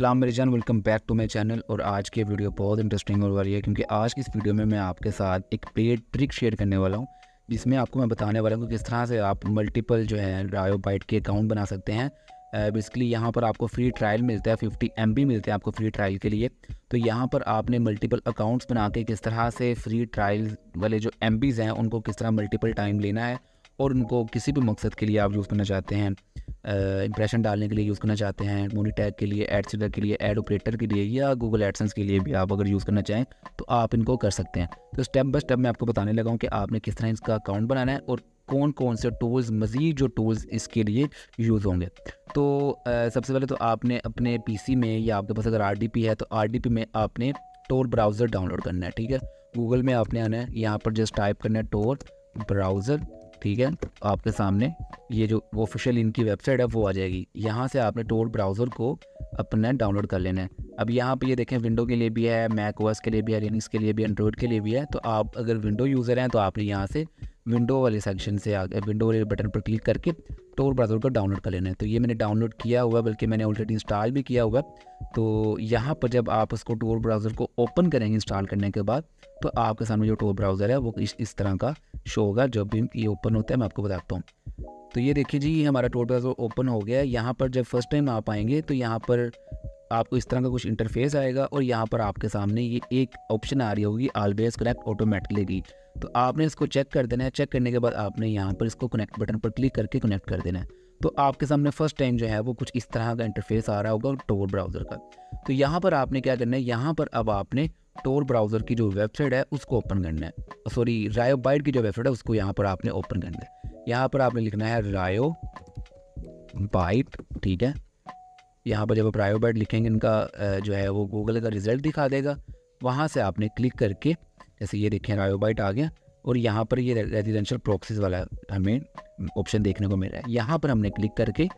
असलम मेरे जान welcome back to my channel और आज की वीडियो बहुत इंटरेस्टिंग और वाली है क्योंकि आज की इस वीडियो में मैं आपके साथ एक पेड ट्रिक शेयर करने वाला हूँ जिसमें आपको मैं बताने वाला हूँ कि किस तरह से आप मल्टीपल जो है रायो बाइट के अकाउंट बना सकते हैं बेसिकली यहाँ पर आपको फ्री ट्रायल मिलता है फिफ्टी एम मिलते हैं आपको फ्री ट्रायल के लिए तो यहाँ पर आपने मल्टीपल अकाउंट्स बना के किस तरह से फ्री ट्रायल वाले जो एम हैं उनको किस तरह मल्टीपल टाइम लेना है और उनको किसी भी मकसद के लिए आप यूज़ करना चाहते हैं इंप्रेशन डालने के लिए यूज़ करना चाहते हैं मोनी टैग के लिए एड सीडर के लिए एड ऑपरेटर के लिए या गूगल एडसेंस के लिए भी आप अगर यूज़ करना चाहें तो आप इनको कर सकते हैं तो स्टेप बाय स्टेप मैं आपको बताने लगा हूँ कि आपने किस तरह इसका अकाउंट बनाना है और कौन कौन से टूल्स मज़ीद जो टूल्स इसके लिए यूज़ होंगे तो आ, सबसे पहले तो आपने अपने पीसी में या आपके पास अगर आरडीपी है तो आरडीपी में आपने टोर ब्राउज़र डाउनलोड करना है ठीक है गूगल में आपने आना है यहाँ पर जस्ट टाइप करना है टोर ब्राउज़र ठीक है आपके सामने ये जो ऑफिशियल इनकी वेबसाइट है वो आ जाएगी यहाँ से आपने टोल ब्राउज़र को अपना डाउनलोड कर लेना है अब यहाँ पे ये देखें विंडो के लिए भी है मैक ओएस के लिए भी है लिनक्स के लिए भी एंड्रॉयड के लिए भी है तो आप अगर विंडो यूज़र हैं तो आपने यहाँ से विंडो वाले सेक्शन से आगे विंडो वाले बटन पर क्लिक करके टोल ब्राउज़र को डाउनलोड कर लेना है तो ये मैंने डाउनलोड किया हुआ बल्कि मैंने ऑलरेडी इंस्टॉल भी किया हुआ तो यहाँ पर जब आप उसको टोल ब्राउज़र को ओपन करेंगे इंस्टॉल करने के बाद तो आपके सामने जो टोल ब्राउज़र है वो इस इस तरह का शो होगा जब भी ये ओपन होता है मैं आपको बताता हूँ तो ये देखिए जी हमारा टोल ब्राउज़र ओपन हो गया है यहाँ पर जब फर्स्ट टाइम आप आएंगे तो यहाँ पर आपको इस तरह का कुछ इंटरफेस आएगा और यहाँ पर आपके सामने ये एक ऑप्शन आ रही होगी ऑलवेज कनेक्ट ऑटोमेटिकली की तो आपने इसको चेक कर देना है चेक करने के बाद आपने यहाँ पर इसको कनेक्ट बटन पर क्लिक करके कनेक्ट कर देना है तो आपके सामने फर्स्ट टाइम जो है वो कुछ इस तरह का इंटरफेस आ रहा होगा टोर ब्राउज़र का तो यहाँ पर आपने क्या करना है यहाँ पर अब आपने टोर ब्राउज़र की जो वेबसाइट है उसको ओपन करना है सॉरी रायो बाइट की जो वेबसाइट है उसको यहाँ पर आपने ओपन करना है यहाँ पर आपने लिखना है रायो बाइट ठीक है यहाँ पर जब आप रायो बाइट लिखेंगे इनका जो है वो गूगल का रिज़ल्ट दिखा देगा वहाँ से आपने क्लिक करके जैसे ये देखें रायो बाइट आ गया और यहाँ पर ये रेजिडेंशियल प्रोक्सीज वाला हमें ऑप्शन देखने को मिल रहा है यहाँ पर हमने क्लिक करके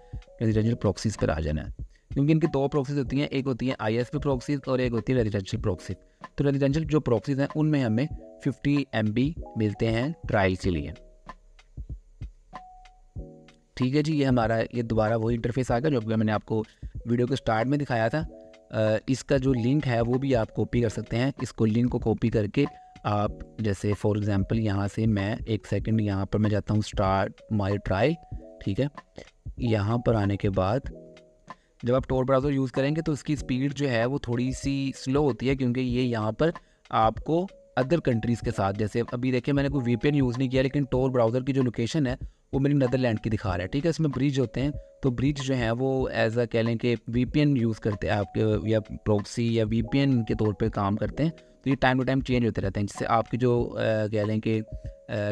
रेजिडेंशियल प्रॉक्सीज पर आ जाना है क्योंकि इनकी दो प्रॉक्सीज होती हैं एक होती है आई एस पी प्रॉक्सीज और एक होती है रेजिडेंशियल प्रॉक्सीज तो रेजिडेंशियल जो प्रॉक्सीज हैं उनमें हमें फिफ्टी एम बी मिलते हैं ट्रायल के लिए ठीक है जी ये हमारा ये दोबारा वही इंटरफेस आ गया जो कि मैंने आपको वीडियो के स्टार्ट में दिखाया था इसका जो लिंक है वो भी आप कॉपी कर सकते हैं इसको लिंक को कॉपी करके आप जैसे फॉर एग्ज़ाम्पल यहाँ से मैं एक सेकंड यहाँ पर मैं जाता हूँ स्टार्ट माई ट्राई ठीक है यहाँ पर आने के बाद जब आप टोर ब्राउज़र यूज़ करेंगे तो इसकी स्पीड जो है वो थोड़ी सी स्लो होती है क्योंकि ये यहाँ पर आपको अदर कंट्रीज़ के साथ जैसे अभी देखिए मैंने कोई वी यूज़ नहीं किया लेकिन टोर ब्राउज़र की जो लोकेशन है वो मेरी नदरलैंड की दिखा रहा है ठीक है इसमें ब्रिज होते हैं तो ब्रिज जो है वो एज अ कह लें कि वी यूज़ करते हैं आपके या प्रोक्सी या वी के तौर पर काम करते हैं तो ये टाइम टू टाइम चेंज होते रहते हैं जिससे आपकी जो कह लें कि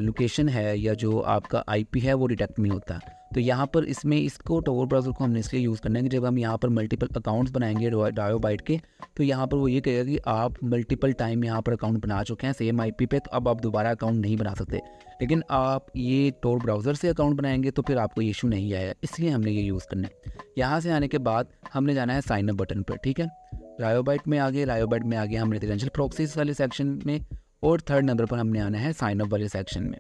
लोकेशन है या जो आपका आईपी है वो डिटेक्ट नहीं होता तो यहाँ पर इसमें इसको टोगल ब्राउज़र को हमने इसलिए यूज़ करना है कि जब हम यहाँ पर मल्टीपल अकाउंट्स बनाएंगे डायो बाइट के तो यहाँ पर वो ये कहेगा कि आप मल्टीपल टाइम यहाँ पर अकाउंट बना चुके हैं सेम आईपी पे तो अब आप दोबारा अकाउंट नहीं बना सकते लेकिन आप ये टोर ब्राउज़र से अकाउंट बनाएंगे तो फिर आपको इशू नहीं आएगा इसलिए हमने ये यूज़ करना है यहाँ से आने के बाद हमने जाना है साइनअप बटन पर ठीक है रायोबाइट में आगे रायोबाइट में आगे हमने रेजिडेंशियल प्रोक्सीज वाले सेक्शन में और थर्ड नंबर पर हमने आना है साइनअप वाले सेक्शन में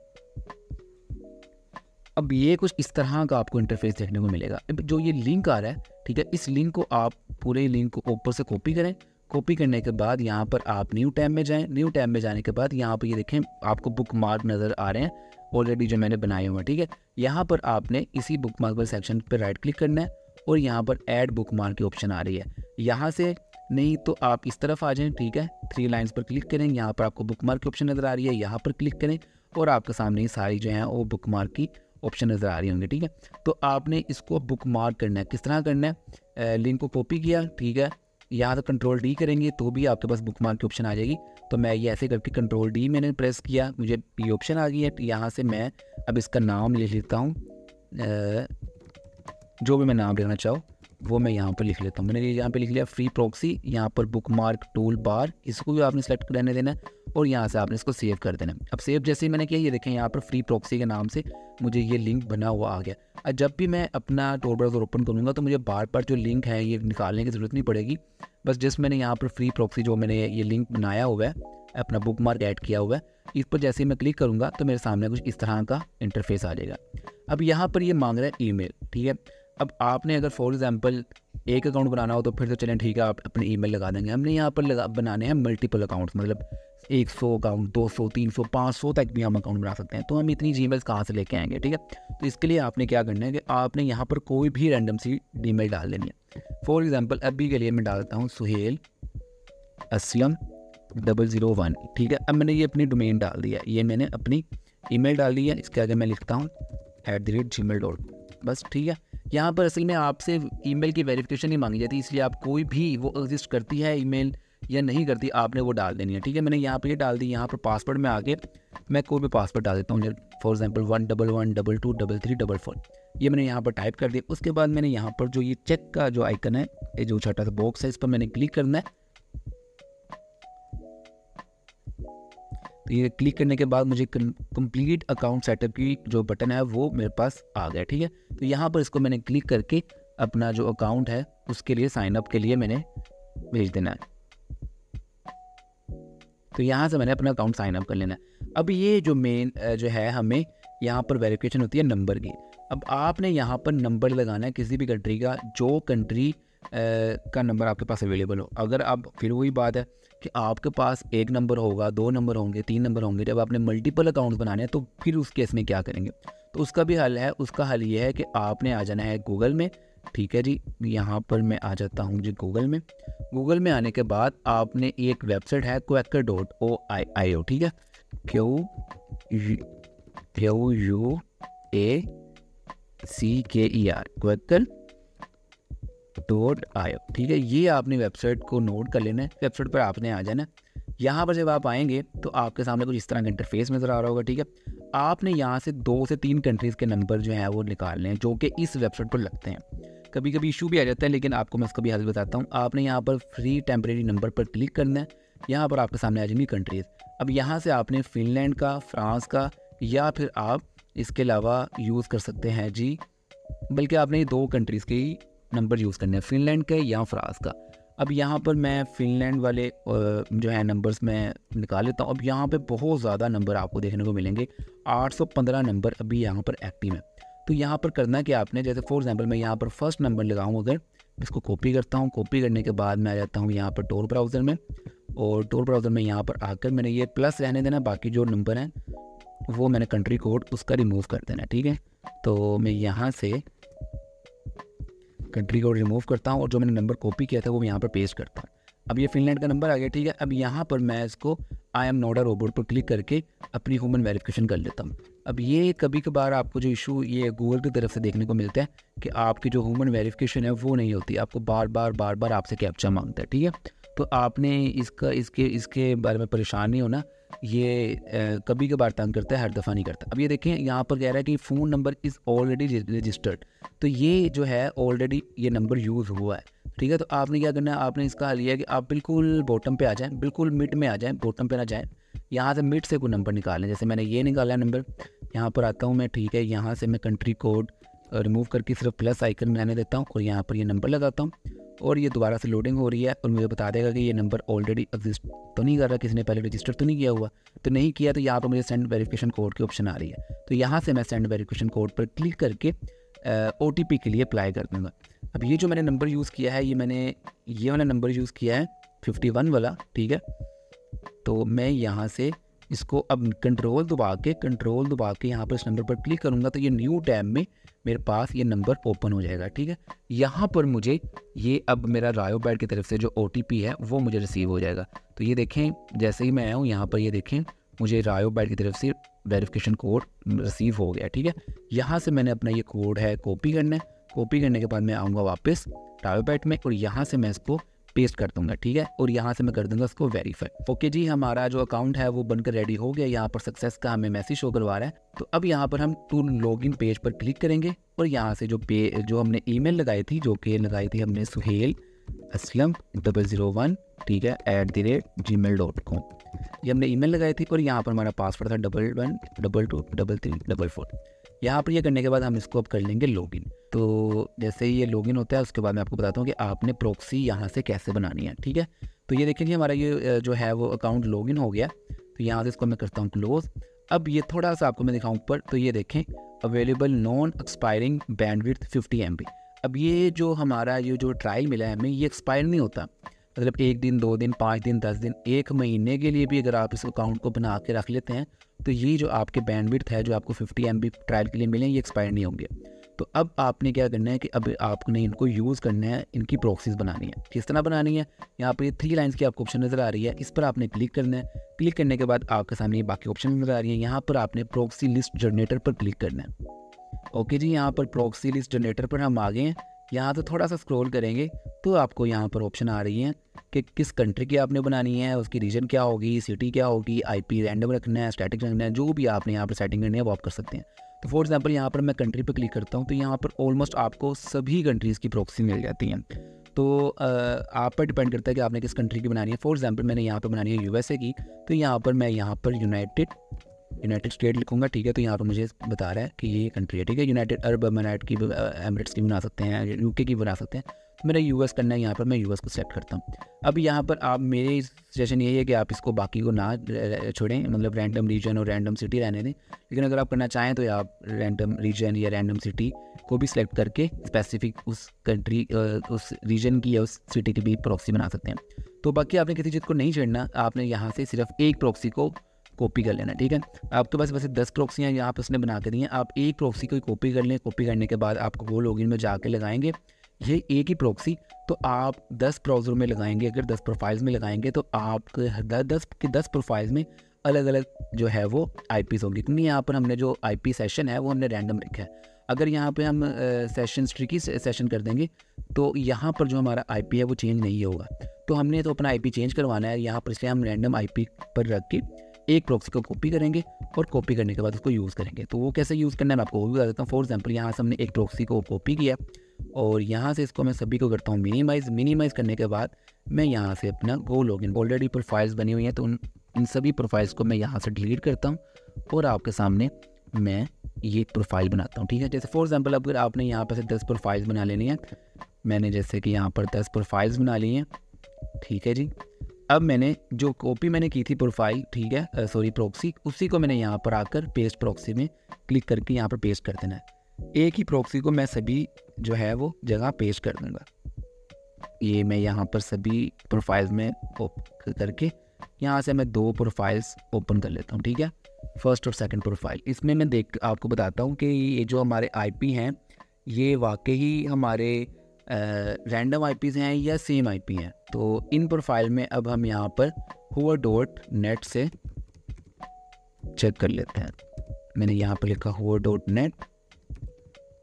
अब ये कुछ इस तरह का आपको इंटरफेस देखने को मिलेगा जो ये लिंक आ रहा है ठीक है इस लिंक को आप पूरे लिंक को ऊपर से कॉपी करें कॉपी करने के बाद यहाँ पर आप न्यू टैब में जाएं न्यू टैब में जाने के बाद यहाँ पर ये देखें आपको बुक मार्क नज़र आ रहे हैं ऑलरेडी जो मैंने बनाए हुए हैं ठीक है यहाँ पर आपने इसी बुक मार्क वाले सेक्शन पर राइट क्लिक करना है और यहाँ पर ऐड बुक मार्क की ऑप्शन आ रही है यहाँ से नहीं तो आप इस तरफ आ जाएं ठीक है थ्री लाइंस पर क्लिक करें यहाँ पर आपको बुक मार्क की ऑप्शन नज़र आ रही है यहाँ पर क्लिक करें और आपके सामने सारी जो है वो बुक मार्क की ऑप्शन नज़र आ रही होंगे ठीक है तो आपने इसको बुक मार्क करना है किस तरह करना है लिंक को कॉपी किया ठीक है यहाँ से कंट्रोल डी करेंगे तो भी आपके पास बुक मार्क की ऑप्शन आ जाएगी तो मैं ये ऐसे करके कंट्रोल डी मैंने प्रेस किया मुझे पी ऑप्शन आ गई है तो यहाँ से मैं अब इसका नाम लिख लेता हूँ जो भी मैं नाम लिखना चाहूँ वो मैं यहाँ पर लिख लेता हूँ मैंने यहाँ पर लिख लिया फ्री प्रॉक्सी यहाँ पर बुक मार्क टूल बार इसको भी आपने सेलेक्ट रहने देना है और यहाँ से आपने इसको सेव कर देना अब सेव जैसे ही मैंने किया ये देखें यहाँ पर फ्री प्रॉक्सी के नाम से मुझे ये लिंक बना हुआ आ गया और जब भी मैं अपना टोर ब्राउज़र ओपन करूँगा तो मुझे बार बार जो लिंक है ये निकालने की ज़रूरत नहीं पड़ेगी बस जिस मैंने यहाँ पर फ्री प्रॉक्सी जो मैंने ये लिंक बनाया हुआ है अपना बुक मार्क ऐड किया हुआ है इस पर जैसे ही मैं क्लिक करूँगा तो मेरे सामने कुछ इस तरह का इंटरफेस आ जाएगा अब यहाँ पर ये मांग रहा है ई ठीक है अब आपने अगर फॉर एग्ज़ाम्पल एक अकाउंट बनाना हो तो फिर तो चलें ठीक है आप अपनी ई लगा देंगे हमने यहाँ पर लगा बनाने हैं मल्टीपल अकाउंट्स मतलब एक सौ अकाउंट दो सौ तीन सौ पाँच सौ तक भी हम अकाउंट बना सकते हैं तो हम इतनी जी मेल्स कहाँ से लेके आएंगे ठीक है तो इसके लिए आपने क्या करना है कि आपने यहाँ पर कोई भी रैंडम सी डी मेल डाल लेनी है फॉर एग्ज़ाम्पल अभी के लिए मैं डालता हूँ Suhail Aslam double zero one ठीक है अब मैंने ये अपनी डोमेन डाल दी है ये मैंने अपनी ईमेल डाल दी है इसके आगे मैं लिखता हूँ at the rate Gmail dot com बस ठीक है यहाँ पर असल में आपसे ईमेल की वेरिफिकेशन नहीं मांगी जाती इसलिए आप कोई भी वो एग्जिस्ट करती है ईमेल या नहीं करती आपने वो डाल देनी है ठीक है मैंने यहाँ पर ये डाल दी यहाँ पर पासवर्ड में आके मैं कोई भी पासवर्ड डाल देता हूँ for example one double one double two double three double four ये मैंने यहाँ पर टाइप कर दिया उसके बाद मैंने यहाँ पर जो ये चेक का जो आइकन है ये जो छोटा सा बॉक्स है इस पर मैंने क्लिक करना है तो ये क्लिक करने के बाद मुझे कंप्लीट अकाउंट सेटअप की जो बटन है वो मेरे पास आ गया ठीक है तो यहाँ पर इसको मैंने क्लिक करके अपना जो अकाउंट है उसके लिए साइनअप के लिए मैंने भेज देना है तो यहाँ से मैंने अपना अकाउंट साइन अप कर लेना है अब ये जो मेन जो है हमें यहाँ पर वेरिफिकेशन होती है नंबर की अब आपने यहाँ पर नंबर लगाना है किसी भी कंट्री का जो कंट्री का नंबर आपके पास अवेलेबल हो अगर आप फिर वही बात है कि आपके पास एक नंबर होगा दो नंबर होंगे तीन नंबर होंगे जब आपने मल्टीपल अकाउंट्स बनाने हैं तो फिर उस केस में क्या करेंगे तो उसका भी हल है उसका हल ये है कि आपने आ जाना है गूगल में ठीक है जी यहाँ पर मैं आ जाता हूँ जी गूगल में गूगल में आने के बाद आपने एक वेबसाइट है क्वेकर डॉट ओ आई आई ओ ठीक है Q Q U A C K E R quacker dot I O ठीक है ये आपने वेबसाइट को नोट कर लेना है वेबसाइट पर आपने आ जाना है यहाँ पर जब आप आएंगे तो आपके सामने कुछ इस तरह का इंटरफेस नज़र आ रहा होगा ठीक है आपने यहाँ से दो से तीन कंट्रीज़ के नंबर जो हैं वो निकाल लें जो कि इस वेबसाइट पर लगते हैं कभी कभी इशू भी आ जाता है लेकिन आपको मैं इसका भी हल बताता हूँ आपने यहाँ पर फ्री टेम्प्रेरी नंबर पर क्लिक करना है यहाँ पर आपके सामने आ जाएंगी कंट्रीज़ अब यहाँ से आपने फिनलैंड का फ्रांस का या फिर आप इसके अलावा यूज़ कर सकते हैं जी बल्कि आपने दो कंट्रीज़ के ही नंबर यूज़ करने हैं फिनलैंड का या फ्रांस का अब यहाँ पर मैं फिनलैंड वाले जो है नंबर्स मैं निकाल लेता हूँ अब यहाँ पे बहुत ज़्यादा नंबर आपको देखने को मिलेंगे 815 नंबर अभी यहाँ पर एक्टिव है तो यहाँ पर करना क्या आपने जैसे फॉर एग्जांपल मैं यहाँ पर फर्स्ट नंबर लगाऊँ अगर इसको कॉपी करता हूँ कॉपी करने के बाद मैं आ जाता हूँ यहाँ पर टोल ब्राउज़र में और टोल ब्राउज़र में यहाँ पर आकर मैंने ये प्लस रहने देना बाकी जो नंबर हैं वो मैंने कंट्री कोड उसका रिमूव कर देना ठीक है तो मैं यहाँ से कंट्री को रिमूव करता हूँ और जो मैंने नंबर कॉपी किया था वो यहाँ पर पेस्ट करता हूँ अब ये फिनलैंड का नंबर आ गया ठीक है अब यहाँ पर मैं इसको आई एम नोडा रोबोट पर क्लिक करके अपनी ह्यूमन वेरिफिकेशन कर लेता हूँ अब ये कभी कभार आपको जो इशू ये गूगल की तरफ से देखने को मिलता है कि आपकी जो ह्यूमन वेरिफिकेशन है वो नहीं होती आपको बार बार बार बार आपसे कैप्चा मांगता है ठीक है तो आपने इसका इसके इसके बारे में परेशान नहीं होना ये कभी कभार तंग करता है हर दफ़ा नहीं करता अब ये देखें यहाँ पर कह रहा है कि phone number is already registered तो ये जो है ऑलरेडी ये नंबर यूज़ हुआ है ठीक है तो आपने क्या करना है आपने इसका हल लिया कि आप बिल्कुल बॉटम पे आ जाएं बिल्कुल मिड में आ जाएं बॉटम पे ना जाएं यहाँ से मिड से कोई नंबर निकालें जैसे मैंने ये निकाला नंबर यहाँ पर आता हूँ मैं ठीक है यहाँ से मैं कंट्री कोड रिमूव करके सिर्फ प्लस आइकन रहने देता हूँ और यहाँ पर ये यह नंबर लगाता हूँ और ये दोबारा से लोडिंग हो रही है और मुझे बता देगा कि ये नंबर ऑलरेडी एग्जिस्ट तो नहीं कर रहा किसी ने पहले रजिस्टर तो नहीं किया हुआ तो नहीं किया तो यहाँ पर मुझे सेंड वेरिफिकेशन कोड की ऑप्शन आ रही है तो यहाँ से मैं सेंड वेरिफिकेशन कोड पर क्लिक करके ओ के लिए अप्लाई कर दूँगा अब ये जो मैंने नंबर यूज़ किया है ये मैंने ये वाला नंबर यूज़ किया है फिफ्टी वाला ठीक है तो मैं यहाँ से इसको अब कंट्रोल दबा के कंट्रोल दबा के यहाँ पर इस नंबर पर क्लिक करूँगा तो ये न्यू टैब में मेरे पास ये नंबर ओपन हो जाएगा ठीक है यहाँ पर मुझे ये अब मेरा रायो बैड की तरफ से जो ओ है वो मुझे रिसीव हो जाएगा तो ये देखें जैसे ही मैं आया हूँ यहाँ पर ये देखें मुझे रायो बैड की तरफ से वेरिफिकेशन कोड रिसीव हो गया ठीक है यहाँ से मैंने अपना ये कोड है कॉपी करना है कॉपी करने के बाद मैं आऊँगा वापस रायो बैट में और यहाँ से मैं इसको पेस्ट कर दूंगा ठीक है और यहाँ से मैं कर दूंगा उसको वेरीफाई ओके जी हमारा जो अकाउंट है वो बनकर रेडी हो गया यहाँ पर सक्सेस का हमें मैसेज शो करवा रहा है तो अब यहाँ पर हम टू लॉगिन पेज पर क्लिक करेंगे और यहाँ से जो पे जो हमने ई लगाई थी जो कि लगाई थी हमने Suhail Aslam double zero one ठीक है at the rate Gmail dot com ये हमने ईमेल लगाई थी और यहाँ पर हमारा पासवर्ड था double one double two double three double four यहाँ पर ये करने के बाद हम इसको अब कर लेंगे लॉगिन तो जैसे ये लॉगिन होता है उसके बाद मैं आपको बताता हूँ कि आपने प्रॉक्सी यहाँ से कैसे बनानी है ठीक है तो ये देखिए हमारा ये जो है वो अकाउंट लॉगिन हो गया तो यहाँ से इसको मैं करता हूँ क्लोज़ अब ये थोड़ा सा आपको मैं दिखाऊँ ऊपर तो ये देखें available non expiring bandwidth fifty M अब ये जो हमारा ये जो ट्रायल मिला है हमें ये एक्सपायर नहीं होता मतलब एक दिन दो दिन पाँच दिन दस दिन एक महीने के लिए भी अगर आप इस अकाउंट को बना के रख लेते हैं तो ये जो आपके बैंडविड्थ है जो आपको फिफ्टी एम ट्रायल के लिए मिले ये एक्सपायर नहीं होंगे तो अब आपने क्या करना है कि अब आपने इनको यूज़ करना है इनकी प्रॉक्सीज बनानी है किस तरह बनानी है यहाँ पर ये थ्री लाइन्स की आपको ऑप्शन नज़र आ रही है इस पर आपने क्लिक करना है क्लिक करने के बाद आपके सामने ये बाकी ऑप्शन नज़र आ रही है यहाँ पर आपने प्रॉक्सी लिस्ट जनरेटर पर क्लिक करना है ओके जी यहाँ पर प्रॉक्सी लिस्ट जनरेटर पर हम आ गए हैं यहाँ से थोड़ा सा स्क्रॉल करेंगे तो आपको यहाँ पर ऑप्शन आ रही है कि किस कंट्री की आपने बनानी है उसकी रीजन क्या होगी सिटी क्या होगी आईपी रैंडम रखना है स्टैटिक रखना है जो भी आपने यहाँ पर सेटिंग करनी है वो आप कर सकते हैं तो फॉर एग्जाम्पल यहाँ पर मैं कंट्री पर क्लिक करता हूँ तो यहाँ पर ऑलमोस्ट आपको सभी कंट्रीज़ की प्रॉक्सी मिल जाती हैं तो आप पर डिपेंड करता है कि आपने किस कंट्री की बनानी है फॉर एग्जाम्पल मैंने यहाँ पर बनानी है यू की तो यहाँ पर मैं यहाँ पर यूनाइटेड यूनाइटेड स्टेट लिखूंगा ठीक है तो यहाँ पर मुझे बता रहा है कि ये कंट्री है ठीक है यूनाइटेड अरब अमीरात की एमरेट्स की बना सकते हैं यूके की बना सकते हैं तो मेरा यूएस करना है यहाँ पर मैं यूएस को सेलेक्ट करता हूँ अब यहाँ पर आप मेरे सजेशन यही है कि आप इसको बाकी को ना छोड़ें मतलब रैंडम रीजन और रैंडम सिटी रहने दें लेकिन अगर आप करना चाहें तो आप रैंडम रीजन या रैंडम सिटी को भी सिलेक्ट करके स्पेसिफिक उस कंट्री उस रीजन की या उस सिटी की भी प्रॉक्सी बना सकते हैं तो बाकी आपने किसी चीज़ को नहीं छेड़ना आपने यहाँ से सिर्फ एक प्रॉक्सी को कॉपी कर लेना ठीक है आपके पास वैसे दस प्रोक्सियाँ यहाँ पर उसने बना के दी हैं आप एक प्रोक्सी को कॉपी कर लें कॉपी करने के बाद आपको वो लॉग में जाके लगाएंगे ये एक ही प्रॉक्सी तो आप 10 ब्राउज़र में लगाएंगे अगर 10 प्रोफाइल्स में लगाएंगे तो आपके दस दस के दस प्रोफाइल्स में अलग अलग जो है वो आई होंगे क्योंकि यहाँ पर हमने जो आई सेशन है वो हमने रैंडम रखा है अगर यहाँ पे हम सेशन स्ट्रिकी सेशन कर देंगे तो यहाँ पर जो हमारा आईपी है वो चेंज नहीं होगा तो हमने तो अपना आईपी चेंज करवाना है यहाँ पर इसलिए हम रैंडम आईपी पर रख के एक प्रॉक्सी को कॉपी करेंगे और कॉपी करने के बाद उसको यूज़ करेंगे तो वो कैसे यूज़ करना है मैं आपको वो भी बता देता हूँ फॉर एग्जाम्पल यहाँ से हमने एक प्रॉक्सी को कॉपी किया और यहाँ से इसको मैं सभी को करता हूँ मिनिमाइज मिनिमाइज करने के बाद मैं यहाँ से अपना गो इन ऑलरेडी प्रोफाइल्स बनी हुई हैं तो उन इन सभी प्रोफाइल्स को मैं यहाँ से डिलीट करता हूँ और आपके सामने मैं ये प्रोफाइल बनाता हूँ ठीक है जैसे फॉर एग्जाम्पल अगर आपने यहाँ पर से दस प्रोफाइल्स बना लेनी है मैंने जैसे कि यहाँ पर दस प्रोफाइल्स बना ली हैं ठीक है जी अब मैंने जो कॉपी मैंने की थी प्रोफाइल ठीक है सॉरी प्रॉक्सी उसी को मैंने यहाँ पर आकर पेस्ट प्रॉक्सी में क्लिक करके यहाँ पर पेस्ट कर देना है एक ही प्रॉक्सी को मैं सभी जो है वो जगह पेस्ट कर दूँगा ये मैं यहाँ पर सभी प्रोफाइल में करके यहाँ से मैं दो प्रोफाइल्स ओपन कर लेता हूँ ठीक है फर्स्ट और सेकंड प्रोफाइल इसमें मैं देख आपको बताता हूँ कि ये जो हमारे आईपी हैं ये वाकई हमारे रैंडम आई पीज़ हैं या सेम आई पी हैं तो इन प्रोफाइल में अब हम यहाँ पर हुआ डॉट नेट से चेक कर लेते हैं मैंने यहाँ पर लिखा हुआ डॉट नेट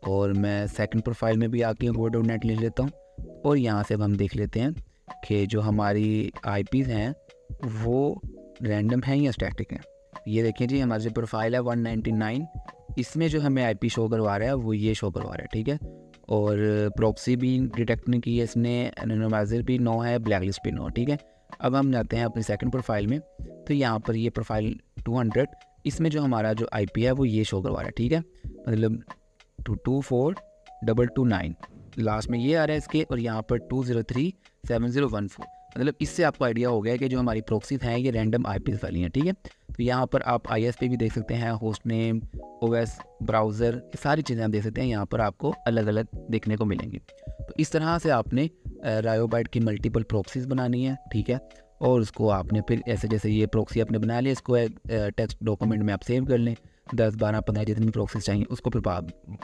और मैं सेकंड प्रोफाइल में भी आके हुआ डॉट नेट ले लेता हूँ और यहाँ से अब हम देख लेते हैं कि जो हमारी आई पीज़ हैं वो रैंडम हैं या स्टैटिक हैं ये देखें जी हमारी जो प्रोफाइल है 199 इसमें जो हमें आईपी शो करवा रहा है वो ये शो करवा रहा है ठीक है और प्रॉक्सी भी डिटेक्ट नहीं की है इसने एनोमाइजर भी नो है ब्लैक लिस्ट भी नो ठीक है अब हम जाते हैं अपनी सेकंड प्रोफाइल में तो यहाँ पर ये प्रोफाइल 200 इसमें जो हमारा जो आईपी है वो ये शो करवा रहा है ठीक है मतलब two two four double two nine last में ये आ रहा है इसके और यहाँ पर two zero three seven zero one four मतलब इससे आपको आइडिया हो गया कि जो हमारी प्रोक्सीज हैं ये रैंडम आई वाली हैं ठीक है तो यहाँ पर आप आई पे भी देख सकते हैं होस्ट नेम ओ ब्राउज़र सारी चीज़ें आप देख सकते हैं यहाँ पर आपको अलग अलग देखने को मिलेंगी तो इस तरह से आपने रायोबाइट की मल्टीपल प्रोक्सीज बनानी है ठीक है और उसको आपने फिर ऐसे जैसे ये प्रोक्सी आपने बना लिया इसको टेक्स्ट डॉक्यूमेंट में आप सेव कर लें दस बारह पंद्रह जितनी प्रोक्सीज चाहिए उसको फिर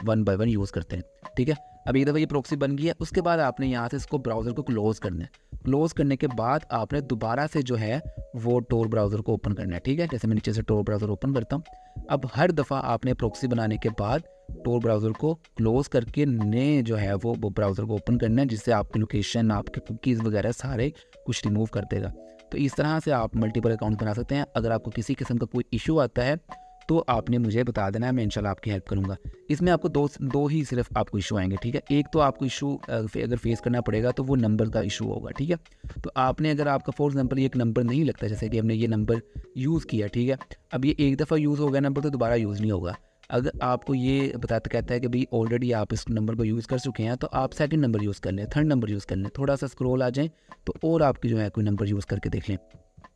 वन बाय वन यूज़ करते हैं ठीक है अब एक दफ़ा ये प्रोक्सी बन गई है उसके बाद आपने यहाँ से इसको ब्राउज़र को क्लोज़ करना है क्लोज़ करने के बाद आपने दोबारा से जो है वो टोर ब्राउज़र को ओपन करना है ठीक है जैसे मैं नीचे से टोर ब्राउज़र ओपन करता हूँ अब हर दफ़ा आपने प्रोक्सी बनाने के बाद टोर ब्राउज़र को क्लोज़ करके नए जो है वो ब्राउज़र को ओपन करना है जिससे आपकी लोकेशन आपके कुकीज़ वगैरह सारे कुछ रिमूव कर देगा तो इस तरह से आप मल्टीपल अकाउंट बना सकते हैं अगर आपको किसी किस्म का कोई इशू आता है तो आपने मुझे बता देना है मैं इनशाला आपकी हेल्प करूँगा इसमें आपको दो दो ही सिर्फ आपको इशू आएंगे ठीक है एक तो आपको इशू अगर फेस करना पड़ेगा तो वो नंबर का इशू होगा ठीक है तो आपने अगर आपका फॉर एग्जाम्पल एक नंबर नहीं लगता जैसे कि हमने ये नंबर यूज़ किया ठीक है अब ये एक दफ़ा यूज़ हो गया नंबर तो दोबारा यूज़ नहीं होगा अगर आपको ये बताता कहता है कि भाई ऑलरेडी आप इस नंबर को यूज़ कर चुके हैं तो आप सेकंड नंबर यूज़ कर लें थर्ड नंबर यूज़ कर लें थोड़ा सा स्क्रॉल आ जाएं तो और आपकी जो है कोई नंबर यूज़ करके देख लें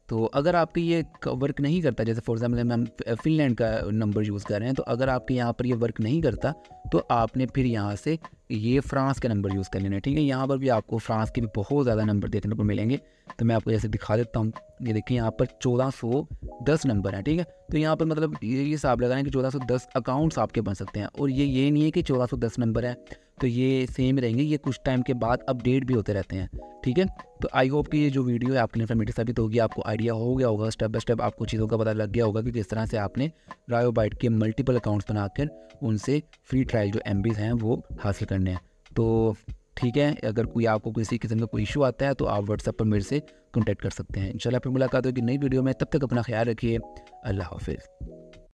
तो अगर आपकी ये वर्क नहीं करता जैसे फॉर एग्जाम्पल हम फिनलैंड का नंबर यूज़ कर रहे हैं तो अगर आपके यहाँ पर ये वर्क नहीं करता तो आपने फिर यहाँ से ये फ्रांस का नंबर यूज़ कर लेना है ठीक है यहाँ पर भी आपको फ्रांस के भी बहुत ज़्यादा नंबर देखने को मिलेंगे तो मैं आपको जैसे दिखा देता हूँ ये देखिए यहाँ पर चौदह सौ दस नंबर हैं ठीक है तो यहाँ पर मतलब ये हिसाब लगा रहे हैं कि चौदह सौ दस अकाउंट्स आपके बन सकते हैं और ये ये नहीं है कि चौदह सौ दस नंबर है तो ये सेम रहेंगे ये कुछ टाइम के बाद अपडेट भी होते रहते हैं ठीक है तो आई होप कि ये जो वीडियो है आपके लिए इन्फॉर्मेटिव साबित होगी आपको आइडिया हो गया होगा स्टेप बाय स्टेप आपको चीज़ों का पता लग गया होगा कि किस तरह से आपने रायोबाइट के मल्टीपल अकाउंट्स बनाकर उनसे फ्री ट्रायल जो एम हैं वो हासिल करने हैं तो ठीक है अगर कोई आपको किसी किस्म का कोई इशू आता है तो आप व्हाट्सएप पर मेरे से कॉन्टैक्ट कर सकते हैं इंशाल्लाह फिर मुलाकात होगी नई वीडियो में तब तक अपना ख्याल रखिए अल्लाह हाफिज़